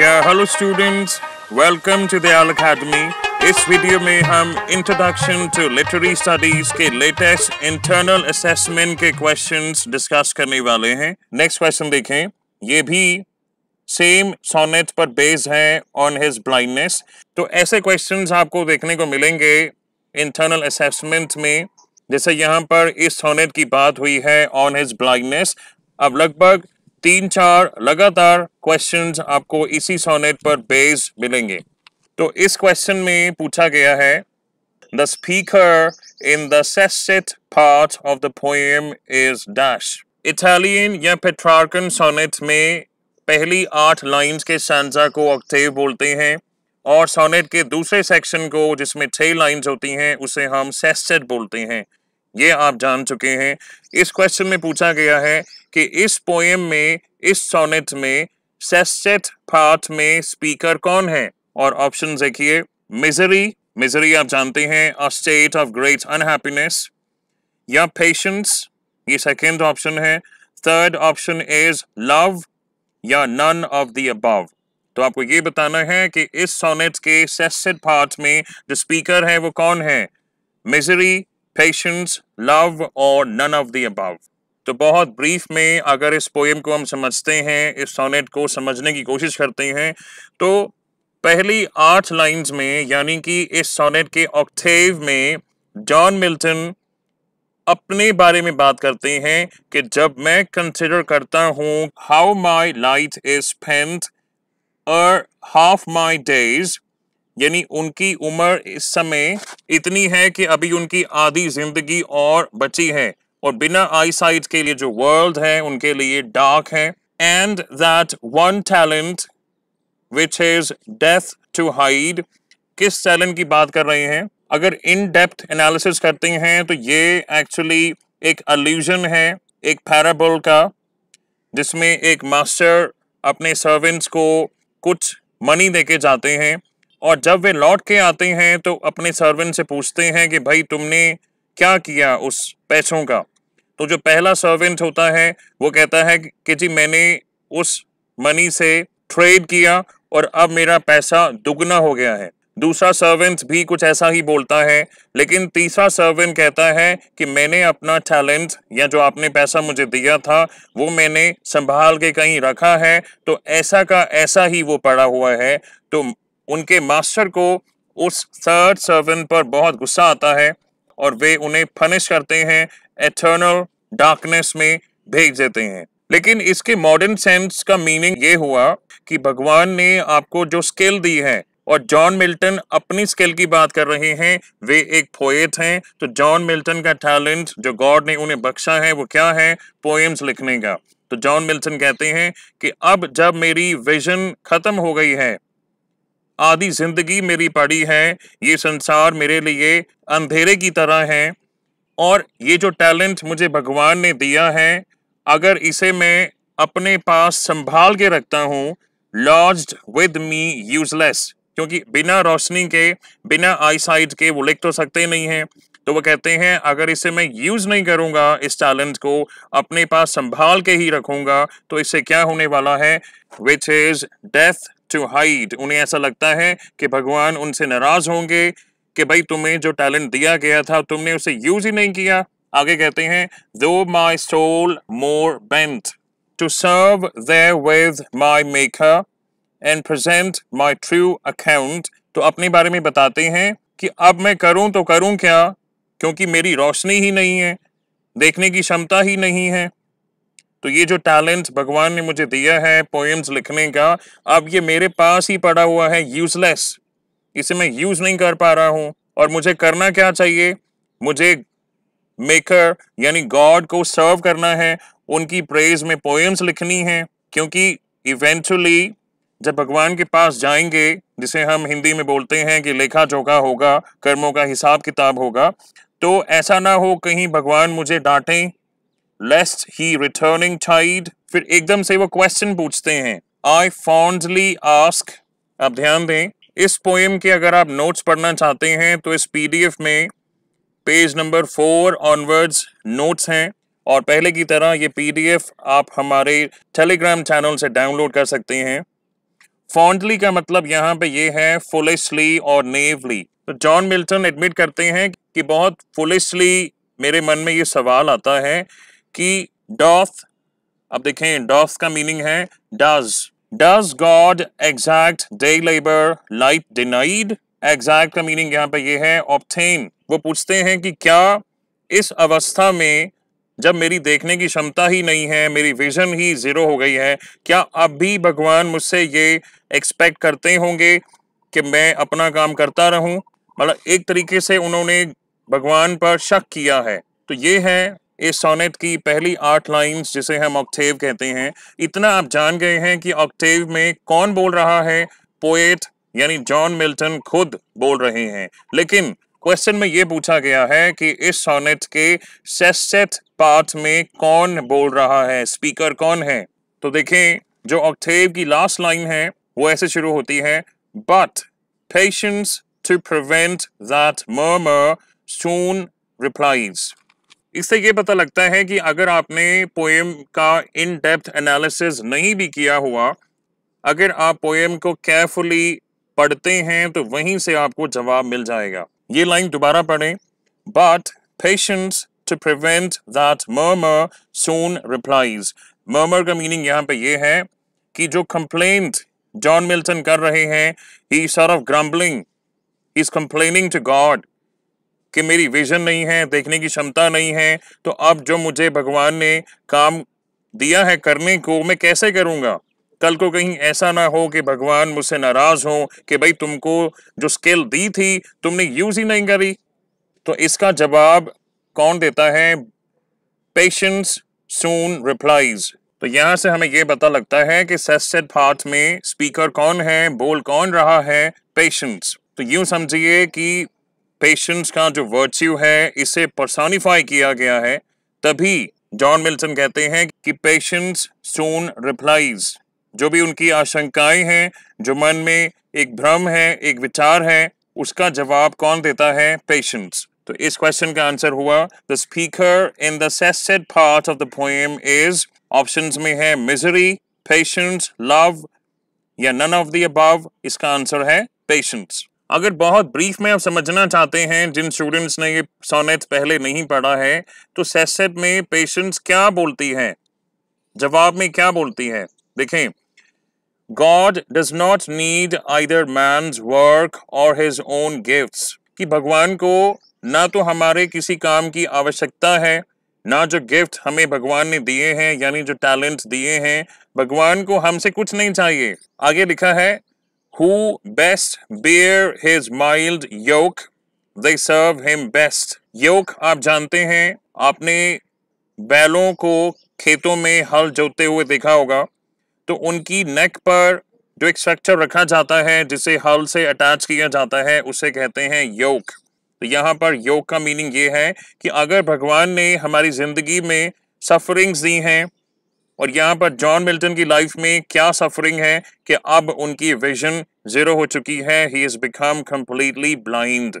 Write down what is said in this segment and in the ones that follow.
या hello students welcome to Dayal academy इस video में हम इंट्रोडक्शन टू लिटरेरी स्टडीज के लेटेस्ट इंटरनल असेसमेंट के क्वेश्चंस डिस्कस करने वाले हैं नेक्स्ट क्वेश्चन देखें ये भी सेम सोनेट पर बेस्ड है ऑन हिज ब्लाइंडनेस तो ऐसे क्वेश्चंस आपको देखने को मिलेंगे इंटरनल असेसमेंट में जैसे यहाँ पर इस सोनेट की बात हुई है ऑन हिज ब्लाइंडनेस अब लगभग तीन चार लगातार क्वेश्चंस आपको इसी सोनेट पर बेस मिलेंगे तो इस क्वेश्चन में पूछा गया है the speaker in the set part of the poem is dash Italian या पेट्रार्कन सोनेट में पहली आठ लाइंस के सेंजा को ऑक्टेव बोलते हैं और सोनेट के दूसरे सेक्शन को जिसमें छह लाइंस होती हैं उसे हम सेट बोलते हैं ये आप जान चुके हैं इस क्वेश्चन में पूछा गया है कि इस पोएम में इस सोनेट में सेसेट पाठ में स्पीकर कौन है और ऑप्शन देखिए मिजरी मिजरी आप जानते हैं a state of great unhappiness या पेशेंस ये सेकेंड ऑप्शन है थर्ड ऑप्शन इज लव या नन ऑफ द अबव तो आपको ये बताना है कि इस सोनेट के सेसेट पार्ट में जो स्पीकर है वो कौन है मिजरी पेशेंस लव और नन ऑफ दी अबव तो बहुत ब्रीफ में अगर इस पोएम को हम समझते हैं इस सोनेट को समझने की कोशिश करते हैं तो पहली आठ लाइंस में यानी कि इस सोनेट के ऑक्टेव में जॉन मिल्टन अपने बारे में बात करते हैं कि जब मैं कंसिडर करता हूँ how my life is spend और हाफ माई डेज यानी उनकी उम्र इस समय इतनी है कि अभी उनकी आधी जिंदगी और बची है और बिना आई के लिए जो वर्ल्ड है उनके लिए डार्क है and that one talent which is death to hide किस टैलेंट की बात कर रहे हैं अगर इन डेप्थ एनालिसिस करते हैं तो ये एक्चुअली एक अल्यूजन है एक पैराबोल का जिसमें एक मास्टर अपने सर्वेंट्स को कुछ मनी देके जाते हैं और जब वे लौट के आते हैं तो अपने सर्वेंट से पूछते हैं कि भाई तुमने क्या किया उस पैसों का तो जो पहला सर्वेंट होता है वो कहता है कि जी मैंने उस मनी से ट्रेड किया और अब मेरा पैसा दुगना हो गया है दूसरा सर्वेंट भी कुछ ऐसा ही बोलता है लेकिन तीसरा सर्वेंट कहता है कि मैंने अपना टैलेंट या जो आपने पैसा मुझे दिया था वो मैंने संभाल के कहीं रखा है तो ऐसा का ऐसा ही वो पड़ा हुआ है तो उनके मास्टर को उस थर्ड सर्वेंट पर बहुत गुस्सा आता है और वे उन्हें फनिश करते हैं एटर्नल डार्कनेस में भेज देते हैं लेकिन इसके मॉडर्न सेंस का मीनिंग ये हुआ कि भगवान ने आपको जो स्किल दी है और जॉन मिल्टन अपनी स्किल की बात कर रहे हैं वे एक पोएट हैं तो जॉन मिल्टन का टैलेंट जो गॉड ने उन्हें बख्शा है वो क्या है पोएम्स लिखने का तो जॉन मिल्टन कहते हैं कि अब जब मेरी विजन खत्म हो गई है आधी जिंदगी मेरी पड़ी है ये संसार मेरे लिए अंधेरे की तरह है और ये जो टैलेंट मुझे भगवान ने दिया है अगर इसे मैं अपने पास संभाल के रखता हूँ लॉज विद मी यूजलेस क्योंकि बिना रोशनी के बिना आईसाइट के वो लिख तो सकते नहीं हैं तो वो कहते हैं अगर इसे मैं यूज नहीं करूंगा इस टैलेंट को अपने पास संभाल के ही रखूंगा तो इससे क्या होने वाला है which is death to hide उन्हें ऐसा लगता है कि भगवान उनसे नाराज होंगे कि भाई तुम्हें जो टैलेंट दिया गया था तुमने उसे यूज ही नहीं किया आगे कहते हैं though my soul more bent to serve there with my maker and present my true account तो अपने बारे में बताते हैं कि अब मैं करूं तो करूं क्या क्योंकि मेरी रोशनी ही नहीं है देखने की क्षमता ही नहीं है तो ये जो टैलेंट भगवान ने मुझे दिया है पोएम्स लिखने का अब ये मेरे पास ही पड़ा हुआ है यूजलेस इसे मैं यूज नहीं कर पा रहा हूँ और मुझे करना क्या चाहिए मुझे मेकर यानी गॉड को सर्व करना है उनकी प्रेज में पोएम्स लिखनी है क्योंकि इवेंचुअली जब भगवान के पास जाएंगे जिसे हम हिंदी में बोलते हैं कि लेखा जोखा होगा कर्मों का हिसाब किताब होगा तो ऐसा ना हो कहीं भगवान मुझे डांटें लेस्ट ही रिटर्निंग चाइल्ड फिर एकदम से वो क्वेश्चन पूछते हैं आई फॉन्डली आस्क आप ध्यान दें इस पोएम के अगर आप नोट्स पढ़ना चाहते हैं तो इस पीडीएफ में page number four onwards notes हैं और पहले की तरह ये पीडीएफ आप हमारे टेलीग्राम चैनल से डाउनलोड कर सकते हैं फॉन्डली का मतलब यहाँ पे ये है फुलिशली और नेवली तो जॉन मिल्टन एडमिट करते हैं कि बहुत फुलिशली मेरे मन में ये सवाल आता है कि डॉफ अब देखें डॉस का मीनिंग है doth doth God exact day labour life denied exact का मीनिंग यहाँ पे ये है ऑप्टेन वो पूछते हैं कि क्या इस अवस्था में जब मेरी देखने की क्षमता ही नहीं है मेरी विजन ही जीरो हो गई है क्या अब भी भगवान मुझसे ये एक्सपेक्ट करते होंगे कि मैं अपना काम करता रहूं मतलब एक तरीके से उन्होंने भगवान पर शक किया है तो ये है इस सोनेट की पहली आठ लाइंस जिसे हम ऑक्टेव कहते हैं इतना आप जान गए हैं कि ऑक्टेव में कौन बोल रहा है पोएट यानी जॉन मिल्टन खुद बोल रहे हैं लेकिन क्वेश्चन में ये पूछा गया है कि इस सोनेट के सेट पार्ट में कौन बोल रहा है स्पीकर कौन है तो देखें जो ऑक्टेव की लास्ट लाइन है वो ऐसे शुरू होती है but patience to prevent that murmur soon replies इससे ये पता लगता है कि अगर आपने पोएम का इन डेप्थ एनालिसिस नहीं भी किया हुआ अगर आप पोएम को केयरफुली पढ़ते हैं तो वहीं से आपको जवाब मिल जाएगा ये लाइन दोबारा पढ़ें but patience to prevent that murmur soon replies murmur का मीनिंग यहाँ पे ये है कि जो कंप्लेंट जॉन मिल्टन कर रहे हैं he sort of grumbling is complaining to God कि मेरी विजन नहीं है देखने की क्षमता नहीं है तो अब जो मुझे भगवान ने काम दिया है करने को मैं कैसे करूँगा कल को कहीं ऐसा ना हो कि भगवान मुझसे नाराज हो कि भाई तुमको जो स्किल दी थी तुमने यूज ही नहीं करी तो इसका जवाब कौन देता है पेशेंस सून रिप्लाईज तो यहां से हमें यह पता लगता है कि सेट पाथ में स्पीकर कौन है बोल कौन रहा है पेशेंस तो यूं समझिए कि पेशेंस का जो वर्च्यू है इसे पर्सोनिफाई किया गया है तभी जॉन मिल्टन कहते हैं कि पेशेंस सोन रिप्लाईज जो भी उनकी आशंकाएं हैं जो मन में एक भ्रम है एक विचार है उसका जवाब कौन देता है पेशेंस तो इस क्वेश्चन का आंसर हुआ the speaker in the said part of the poem is options में है मिजरी पेशेंस लव या नन ऑफ द अबव इसका आंसर है पेशेंस अगर बहुत ब्रीफ में आप समझना चाहते हैं जिन स्टूडेंट्स ने ये सोनेट पहले नहीं पढ़ा है तो सेसेट में पेशेंट्स क्या बोलती है जवाब में क्या बोलती है देखें God does not need either man work और हिज ओन गिफ्ट्स कि भगवान को ना तो हमारे किसी काम की आवश्यकता है ना जो गिफ्ट हमें भगवान ने दिए हैं यानी जो टैलेंट दिए हैं भगवान को हमसे कुछ नहीं चाहिए आगे लिखा है who best bear his mild yoke, they serve him best. Yoke आप जानते हैं आपने बैलों को खेतों में हल जोते हुए देखा होगा तो उनकी नेक पर जो एक स्ट्रक्चर रखा जाता है जिसे हल से अटैच किया जाता है उसे कहते हैं योग तो यहाँ पर योग का मीनिंग ये है कि अगर भगवान ने हमारी ज़िंदगी में सफरिंग्स दी हैं और यहाँ पर जॉन मिल्टन की लाइफ में क्या सफरिंग है कि अब उनकी विजन जीरो हो चुकी है he is become completely blind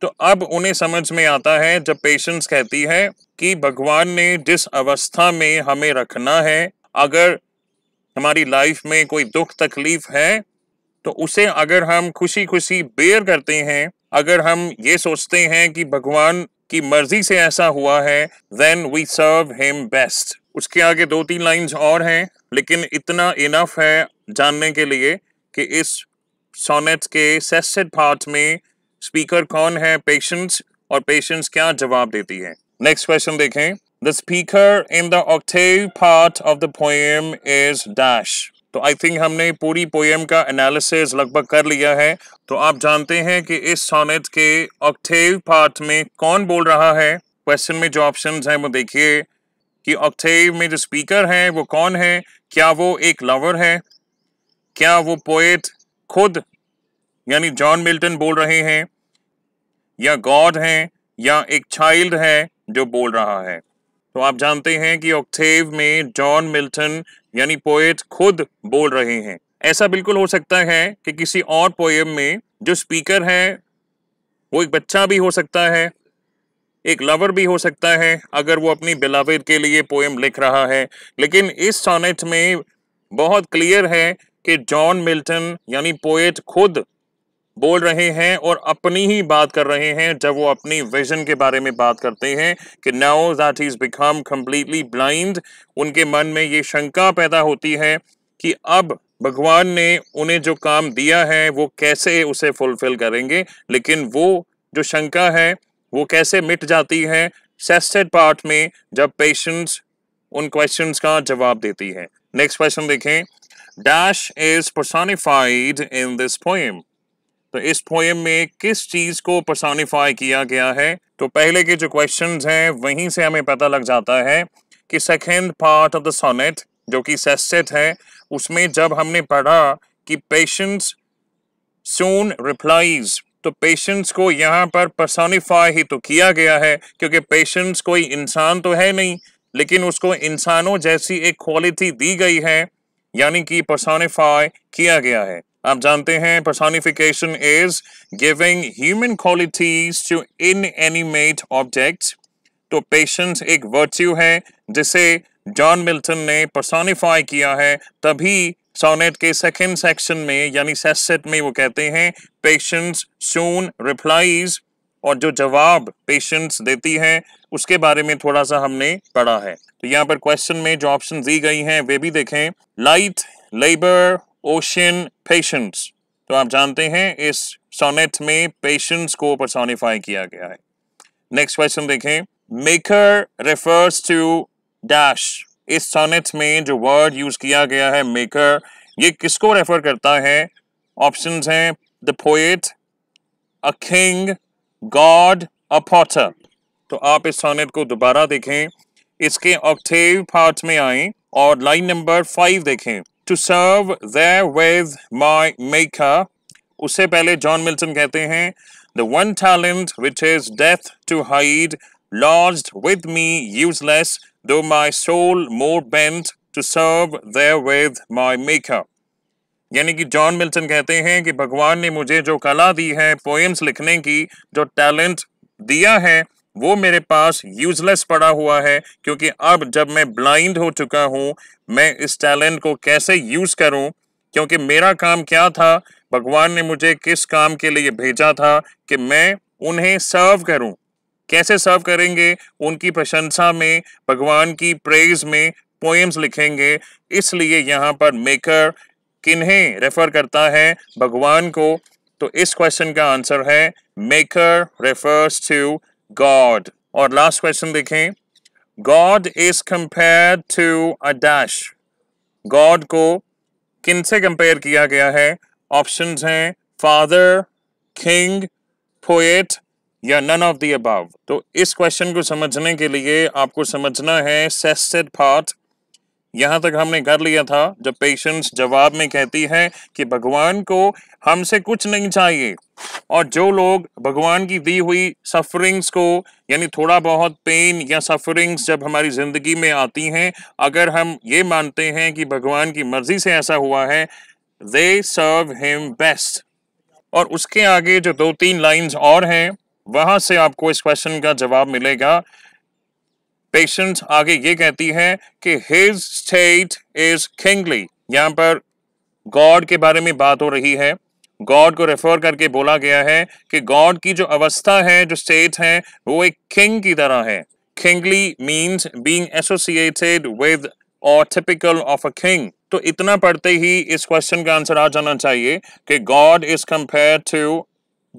तो अब उन्हें समझ में आता है जब पेशेंस कहती है कि भगवान ने जिस अवस्था में हमें रखना है अगर हमारी लाइफ में कोई दुख तकलीफ है तो उसे अगर हम खुशी खुशी बेयर करते हैं अगर हम ये सोचते हैं कि भगवान की मर्जी से ऐसा हुआ है then we serve him best उसके आगे दो तीन लाइंस और हैं लेकिन इतना इनफ है जानने के लिए कि इस सोनेट के सेसेड पार्ट में स्पीकर कौन है पेशेंट्स और पेशेंट्स क्या जवाब देती है नेक्स्ट क्वेश्चन देखें the speaker in the octave part of the poem is dash तो आई थिंक हमने पूरी पोएम का एनालिसिस लगभग कर लिया है तो आप जानते हैं कि इस सोनेट के ऑक्टेव पार्ट में कौन बोल रहा है क्वेश्चन में जो ऑप्शंस हैं वो देखिए कि ऑक्टेव में जो स्पीकर है वो कौन है क्या वो एक लवर है क्या वो पोएट खुद यानी जॉन मिल्टन बोल रहे हैं या गॉड हैं या एक चाइल्ड है जो बोल रहा है तो आप जानते हैं कि ऑक्टेव में जॉन मिल्टन यानी पोएट खुद बोल रहे हैं ऐसा बिल्कुल हो सकता है कि किसी और पोएम में जो स्पीकर है वो एक बच्चा भी हो सकता है एक लवर भी हो सकता है अगर वो अपनी बिलावर के लिए पोएम लिख रहा है लेकिन इस सोनेट में बहुत क्लियर है कि जॉन मिल्टन यानी पोएट खुद बोल रहे हैं और अपनी ही बात कर रहे हैं जब वो अपनी विजन के बारे में बात करते हैं कि now that is become completely blind उनके मन में ये शंका पैदा होती है कि अब भगवान ने उन्हें जो काम दिया है वो कैसे उसे फुलफिल करेंगे लेकिन वो जो शंका है वो कैसे मिट जाती है सेस्टेड पार्ट में जब पेशेंट्स उन क्वेश्चंस का जवाब देती है नेक्स्ट क्वेश्चन देखें dash is personified in this poem तो इस पोएम में किस चीज को पर्सोनिफाई किया गया है तो पहले के जो क्वेश्चंस हैं वहीं से हमें पता लग जाता है कि second part of the sonnet जो कि सेस्टेट है उसमें जब हमने पढ़ा कि पेशेंट्स सोन रिप्लाईज तो पेशेंट्स को यहाँ पर पर्सोनिफाई ही तो किया गया है क्योंकि पेशेंट्स कोई इंसान तो है नहीं लेकिन उसको इंसानों जैसी एक क्वालिटी दी गई है यानी कि पर्सोनिफाई किया गया है आप जानते हैं personification is giving human qualities to inanimate objects तो पेशेंस एक वर्च्यू है जिसे जॉन मिल्टन ने पर्सोनिफाई किया है तभी सोनेट के सेकंड सेक्शन में यानी सेट में वो कहते हैं पेशेंट्स सून रिप्लाईज और जो जवाब पेशेंट्स देती है उसके बारे में थोड़ा सा हमने पढ़ा है तो यहाँ पर क्वेश्चन में जो ऑप्शन दी गई हैं वे भी देखें लाइट लेबर ओशन पेशेंट्स तो आप जानते हैं इस सोनेट में पेशेंट्स को परसोनिफाई किया गया है नेक्स्ट क्वेश्चन देखें मेकर रेफर्स टू डैश इस सोनेट में जो वर्ड यूज किया गया है मेकर ये किसको रेफर करता है ऑप्शन हैं the poet a king God a potter तो आप इस सोनेट को दोबारा देखें इसके ऑक्टेव पार्ट में आए और लाइन नंबर फाइव देखें to serve there with my maker उससे पहले जॉन मिल्टन कहते हैं the one talent which is death to hide lodged with me useless though my soul more bent to serve there my maker. यानी कि John Milton कहते हैं कि भगवान ने मुझे जो कला दी है पोएम्स लिखने की जो टैलेंट दिया है वो मेरे पास यूजलेस पड़ा हुआ है क्योंकि अब जब मैं ब्लाइंड हो चुका हूँ मैं इस टैलेंट को कैसे यूज करूँ क्योंकि मेरा काम क्या था भगवान ने मुझे किस काम के लिए भेजा था कि मैं उन्हें सर्व करूं कैसे सर्व करेंगे उनकी प्रशंसा में भगवान की प्रेज में पोएम्स लिखेंगे इसलिए यहाँ पर मेकर किन्हें रेफर करता है भगवान को तो इस क्वेश्चन का आंसर है मेकर रेफर्स टू गॉड और लास्ट क्वेश्चन देखें God is compare to a dash God को किन से कंपेयर किया गया है ऑप्शंस हैं फादर किंग पोएट या नन ऑफ दी अबाव तो इस क्वेश्चन को समझने के लिए आपको समझना है सेस्टेड पार्ट यहाँ तक हमने कर लिया था जब पेशेंस जवाब में कहती है कि भगवान को हमसे कुछ नहीं चाहिए और जो लोग भगवान की दी हुई सफरिंग्स को यानी थोड़ा बहुत पेन या सफरिंग्स जब हमारी ज़िंदगी में आती हैं अगर हम ये मानते हैं कि भगवान की मर्ज़ी से ऐसा हुआ है दे सर्व हिम बेस्ट और उसके आगे जो दो तीन लाइंस और हैं वहां से आपको इस क्वेश्चन का जवाब मिलेगा पेशेंट आगे ये कहती है कि हिज स्टेट इज किंगली यहां पर गॉड के बारे में बात हो रही है गॉड को रेफर करके बोला गया है कि गॉड की जो अवस्था है जो स्टेट है वो एक किंग की तरह है kingly means being associated with और टिपिकल ऑफ अ किंग तो इतना पढ़ते ही इस क्वेश्चन का आंसर आ जाना चाहिए कि God is compare to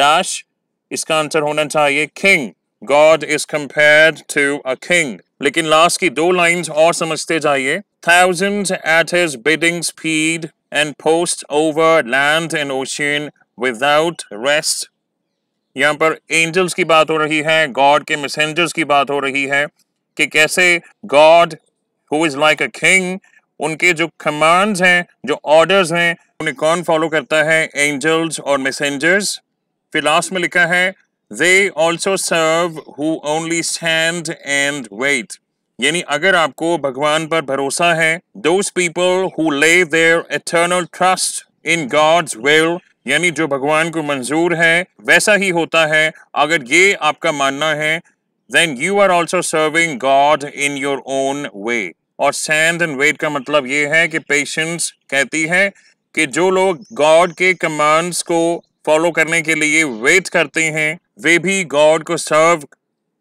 dash इसका आंसर होना चाहिए king God is compared to a king लेकिन लास्ट की दो लाइंस और समझते जाइए thousand at his bidding speed and post over land and ocean without rest यहाँ पर एंजल्स की बात हो रही है गॉड के मैसेजर्स की बात हो रही है कि कैसे God who is like a king उनके जो कमांड्स हैं जो ऑर्डर्स हैं उन्हें कौन फॉलो करता है एंजल्स और मैसेजर्स फिर लास्ट में लिखा है they also serve who only stand and wait यानी अगर आपको भगवान पर भरोसा है those people who lay their eternal trust in God's will यानी जो भगवान को मंजूर है वैसा ही होता है अगर ये आपका मानना है then you are also serving God in your own way और सैंड एंड वेट का मतलब ये है कि पेशेंस कहती है कि जो लोग गॉड के कमांड्स को फॉलो करने के लिए वेट करते हैं वे भी गॉड को सर्व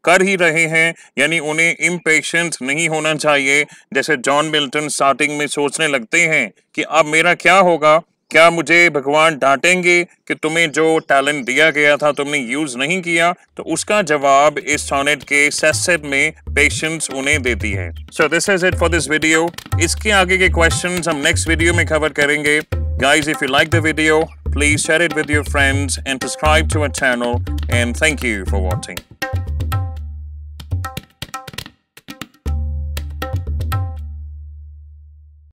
कर ही रहे हैं यानी उन्हें इम्पेशेंस नहीं होना चाहिए जैसे जॉन मिल्टन स्टार्टिंग में सोचने लगते हैं कि अब मेरा क्या होगा क्या मुझे भगवान डांटेंगे कि तुम्हें जो टैलेंट दिया गया था तुमने यूज नहीं किया तो उसका जवाब इस सोनेट के सेसेट में पेशेंस उन्हें देती है so this is it for this video इसके आगे के क्वेश्चंस हम नेक्स्ट वीडियो में कवर करेंगे Guys, if you like the video, please share it with your friends and subscribe to our channel and thank you for watching.